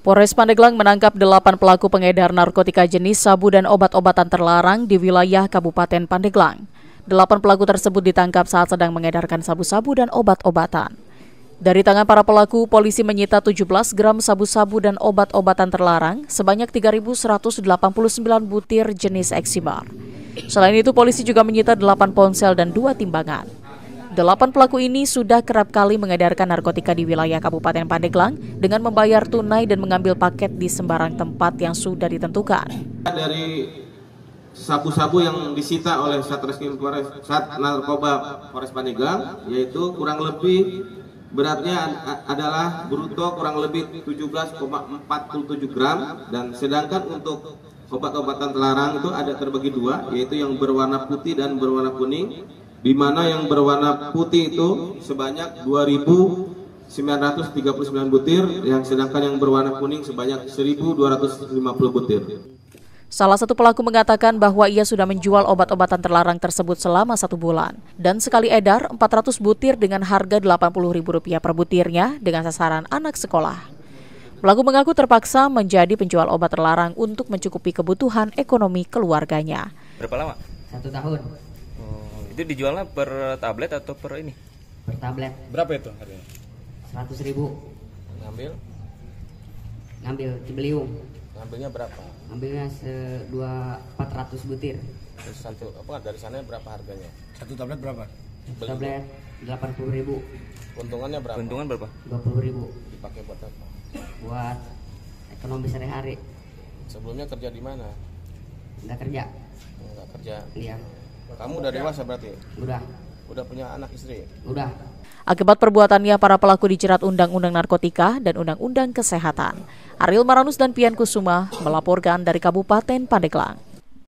Polres Pandeglang menangkap delapan pelaku pengedar narkotika jenis sabu dan obat-obatan terlarang di wilayah Kabupaten Pandeglang. Delapan pelaku tersebut ditangkap saat sedang mengedarkan sabu-sabu dan obat-obatan. Dari tangan para pelaku, polisi menyita 17 gram sabu-sabu dan obat-obatan terlarang sebanyak 3.189 butir jenis eksimar. Selain itu, polisi juga menyita 8 ponsel dan 2 timbangan. Delapan pelaku ini sudah kerap kali mengedarkan narkotika di wilayah Kabupaten Pandeglang dengan membayar tunai dan mengambil paket di sembarang tempat yang sudah ditentukan. Dari sabu-sabu yang disita oleh Satreskrim Polres Sat Narkoba Polres Pandeglang yaitu kurang lebih beratnya adalah bruto kurang lebih 17,47 gram dan sedangkan untuk obat-obatan terlarang itu ada terbagi dua yaitu yang berwarna putih dan berwarna kuning di mana yang berwarna putih itu sebanyak 2.939 butir, yang sedangkan yang berwarna kuning sebanyak 1.250 butir. Salah satu pelaku mengatakan bahwa ia sudah menjual obat-obatan terlarang tersebut selama satu bulan. Dan sekali edar, 400 butir dengan harga Rp80.000 per butirnya dengan sasaran anak sekolah. Pelaku mengaku terpaksa menjadi penjual obat terlarang untuk mencukupi kebutuhan ekonomi keluarganya. Berapa lama? Satu tahun. Itu dijualnya per tablet atau per ini? Per tablet. Berapa itu harganya? Seratus ribu. Ngambil? Ngambil cibeliung. Ngambilnya berapa? Ngambilnya se dua empat ratus butir. Terus satu apa dari sana berapa harganya? Satu tablet berapa? Satu tablet delapan puluh ribu. Keuntungannya berapa? Keuntungan berapa? Dua puluh ribu. Dipakai buat apa? Buat ekonomi sehari-hari. Sebelumnya kerja di mana? Nggak kerja. Nggak kerja. Iya. Kamu udah dewasa berarti? Udah. Udah punya anak istri? Udah. Akibat perbuatannya, para pelaku dijerat Undang-Undang Narkotika dan Undang-Undang Kesehatan. Ariel Maranus dan Pian Kusuma melaporkan dari Kabupaten Pandeglang.